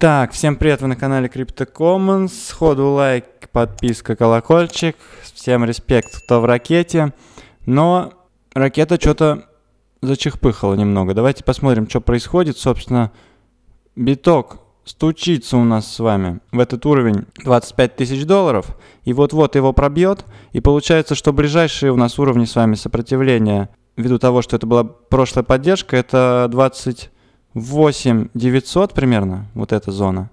Так, всем привет, вы на канале Crypto Commons. Сходу лайк, подписка, колокольчик. Всем респект, кто в ракете. Но ракета что-то зачехпыхала немного. Давайте посмотрим, что происходит. Собственно, биток стучится у нас с вами в этот уровень 25 тысяч долларов. И вот-вот его пробьет. И получается, что ближайшие у нас уровни с вами сопротивления, ввиду того, что это была прошлая поддержка, это 20 8 900 примерно, вот эта зона,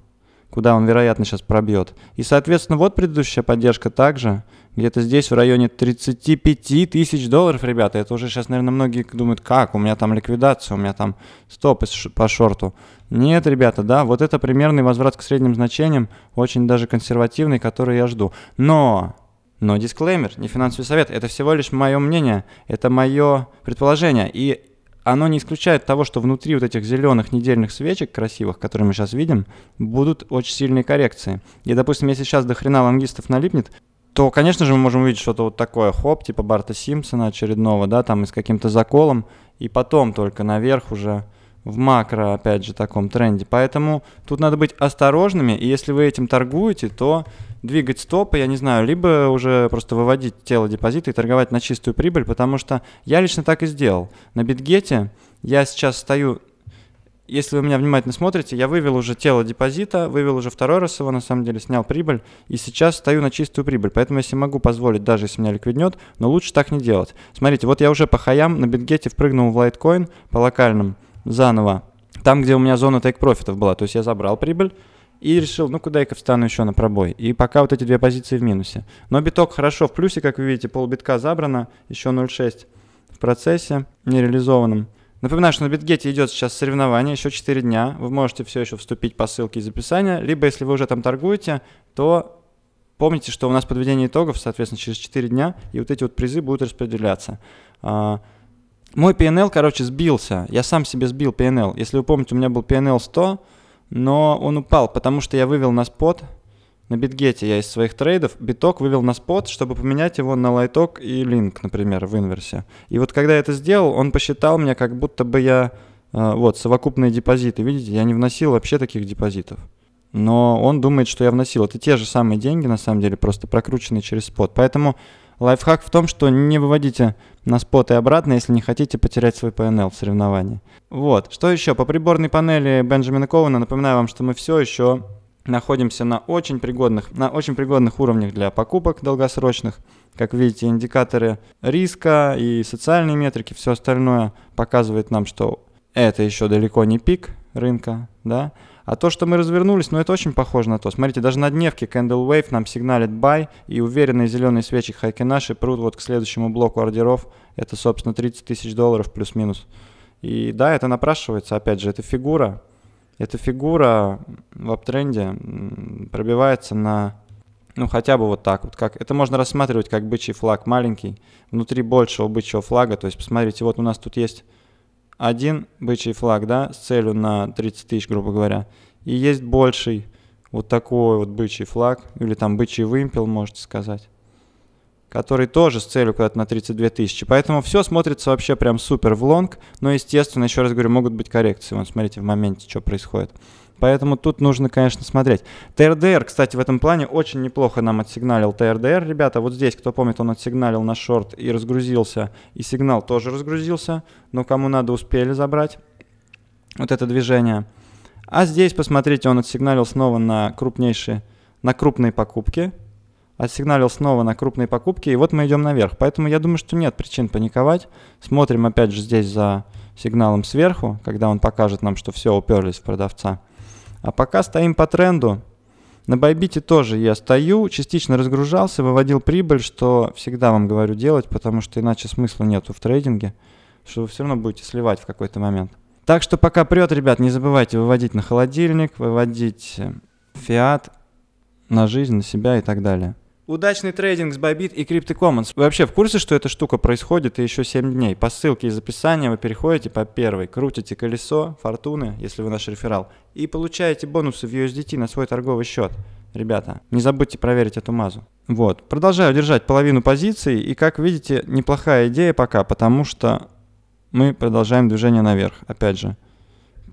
куда он, вероятно, сейчас пробьет. И, соответственно, вот предыдущая поддержка также, где-то здесь в районе 35 тысяч долларов, ребята. Это уже сейчас, наверное, многие думают, как, у меня там ликвидация, у меня там стоп по шорту. Нет, ребята, да, вот это примерный возврат к средним значениям, очень даже консервативный, который я жду. Но но дисклеймер, не финансовый совет, это всего лишь мое мнение, это мое предположение. И оно не исключает того, что внутри вот этих зеленых недельных свечек красивых, которые мы сейчас видим, будут очень сильные коррекции. И, допустим, если сейчас до хрена лонгистов налипнет, то, конечно же, мы можем увидеть что-то вот такое, хоп, типа Барта Симпсона очередного, да, там и с каким-то заколом, и потом только наверх уже в макро, опять же, таком тренде. Поэтому тут надо быть осторожными, и если вы этим торгуете, то двигать стопы, я не знаю, либо уже просто выводить тело депозита и торговать на чистую прибыль, потому что я лично так и сделал. На битгете я сейчас стою если вы меня внимательно смотрите, я вывел уже тело депозита, вывел уже второй раз его, на самом деле, снял прибыль, и сейчас стою на чистую прибыль. Поэтому если могу позволить, даже если меня ликвиднет, но лучше так не делать. Смотрите, вот я уже по хаям на битгете впрыгнул в лайткоин по локальным заново, там, где у меня зона тейк-профитов была. То есть я забрал прибыль, и решил, ну куда я-ка встану еще на пробой. И пока вот эти две позиции в минусе. Но биток хорошо в плюсе, как вы видите, полбитка забрано, еще 0,6 в процессе нереализованном. Напоминаю, что на Битгете идет сейчас соревнование, еще 4 дня. Вы можете все еще вступить по ссылке из описания. Либо, если вы уже там торгуете, то помните, что у нас подведение итогов, соответственно, через 4 дня, и вот эти вот призы будут распределяться. А, мой PNL, короче, сбился. Я сам себе сбил PNL. Если вы помните, у меня был PNL 100, но он упал, потому что я вывел на спот, на битгете я из своих трейдов биток вывел на спот, чтобы поменять его на лайток и линк, например, в инверсе. И вот когда я это сделал, он посчитал мне, как будто бы я... Э, вот, совокупные депозиты, видите, я не вносил вообще таких депозитов. Но он думает, что я вносил. Это те же самые деньги, на самом деле, просто прокрученные через спот. Поэтому Лайфхак в том, что не выводите на споты обратно, если не хотите потерять свой PNL в соревновании. Вот. Что еще? По приборной панели Бенджамина Коуна напоминаю вам, что мы все еще находимся на очень пригодных, на очень пригодных уровнях для покупок долгосрочных. Как видите, индикаторы риска и социальные метрики, все остальное показывает нам, что это еще далеко не пик рынка, да, а то, что мы развернулись, ну это очень похоже на то. Смотрите, даже на дневке Candle Wave нам сигналит buy, и уверенные зеленые свечи Хайкенаши прут вот к следующему блоку ордеров. Это, собственно, 30 тысяч долларов плюс-минус. И да, это напрашивается, опять же, это фигура. Эта фигура в аптренде пробивается на ну, хотя бы вот так вот. Как, это можно рассматривать как бычий флаг маленький, внутри большего бычьего флага. То есть, посмотрите, вот у нас тут есть один бычий флаг, да, с целью на 30 тысяч, грубо говоря, и есть больший, вот такой вот бычий флаг, или там бычий вымпел, можете сказать, который тоже с целью куда-то на 32 тысячи. Поэтому все смотрится вообще прям супер в лонг, но, естественно, еще раз говорю, могут быть коррекции. Вот смотрите в моменте, что происходит. Поэтому тут нужно, конечно, смотреть. ТРДР, кстати, в этом плане очень неплохо нам отсигналил ТРДР. Ребята, вот здесь, кто помнит, он отсигналил на шорт и разгрузился. И сигнал тоже разгрузился. Но кому надо, успели забрать вот это движение. А здесь, посмотрите, он отсигналил снова на крупнейшие, на крупные покупки. Отсигналил снова на крупные покупки. И вот мы идем наверх. Поэтому я думаю, что нет причин паниковать. Смотрим опять же здесь за сигналом сверху, когда он покажет нам, что все уперлись в продавца. А пока стоим по тренду. На Байбите тоже я стою, частично разгружался, выводил прибыль, что всегда вам говорю делать, потому что иначе смысла нету в трейдинге, что вы все равно будете сливать в какой-то момент. Так что пока прет, ребят, не забывайте выводить на холодильник, выводить э, фиат, на жизнь, на себя и так далее. Удачный трейдинг с Bybit и CryptoCommons. Вы вообще в курсе, что эта штука происходит и еще 7 дней? По ссылке из описания вы переходите по первой, крутите колесо фортуны, если вы наш реферал, и получаете бонусы в USDT на свой торговый счет. Ребята, не забудьте проверить эту мазу. Вот, продолжаю держать половину позиций, и как видите, неплохая идея пока, потому что мы продолжаем движение наверх, опять же.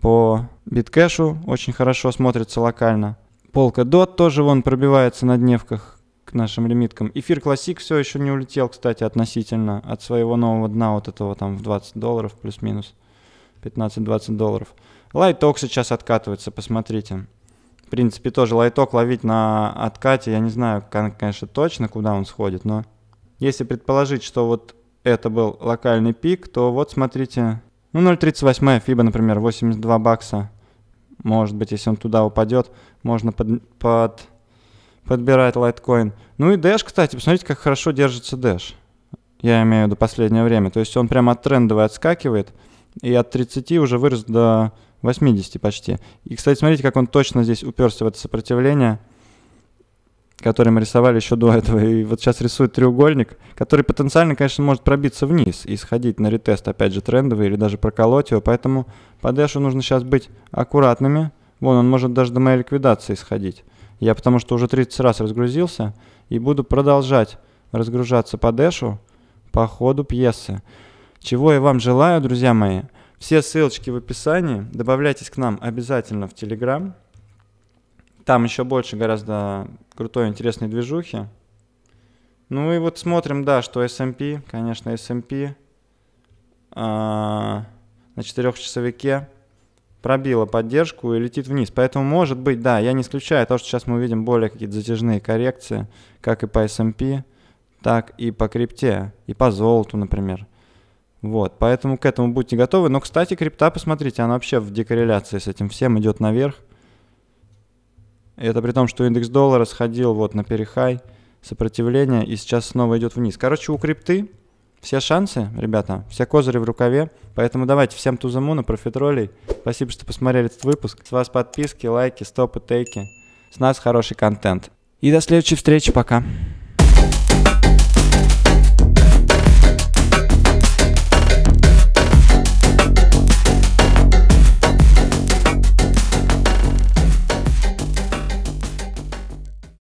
По биткэшу очень хорошо смотрится локально. Полка Dot тоже вон пробивается на дневках, нашим лимиткам. Эфир Классик все еще не улетел, кстати, относительно от своего нового дна, вот этого там в 20 долларов плюс-минус. 15-20 долларов. Лайток сейчас откатывается, посмотрите. В принципе, тоже лайток ловить на откате. Я не знаю, конечно, точно, куда он сходит, но если предположить, что вот это был локальный пик, то вот смотрите, ну 0.38 FIBA, например, 82 бакса. Может быть, если он туда упадет, можно под, под подбирает лайткоин. Ну и Dash, кстати, посмотрите, как хорошо держится Dash. Я имею до последнего времени, То есть он прямо от трендовой отскакивает и от 30 уже вырос до 80 почти. И, кстати, смотрите, как он точно здесь уперся в это сопротивление, которое мы рисовали еще до этого. И вот сейчас рисует треугольник, который потенциально, конечно, может пробиться вниз и сходить на ретест, опять же, трендовый или даже проколоть его. Поэтому по дэшу нужно сейчас быть аккуратными. Вон, он может даже до моей ликвидации сходить. Я потому что уже 30 раз разгрузился и буду продолжать разгружаться по дэшу по ходу пьесы. Чего я вам желаю, друзья мои. Все ссылочки в описании. Добавляйтесь к нам обязательно в Телеграм. Там еще больше гораздо крутой, интересной движухи. Ну и вот смотрим, да, что SMP, конечно, SMP э, а, на четырехчасовике пробила поддержку и летит вниз. Поэтому, может быть, да, я не исключаю то, что сейчас мы увидим более какие-то затяжные коррекции, как и по S&P, так и по крипте, и по золоту, например. Вот, поэтому к этому будьте готовы. Но, кстати, крипта, посмотрите, она вообще в декорреляции с этим всем идет наверх. Это при том, что индекс доллара сходил вот на перехай, сопротивления и сейчас снова идет вниз. Короче, у крипты все шансы, ребята, все козыри в рукаве. Поэтому давайте всем тузамуна, профитролей. Спасибо, что посмотрели этот выпуск. С вас подписки, лайки, стопы, тейки. С нас хороший контент. И до следующей встречи, пока.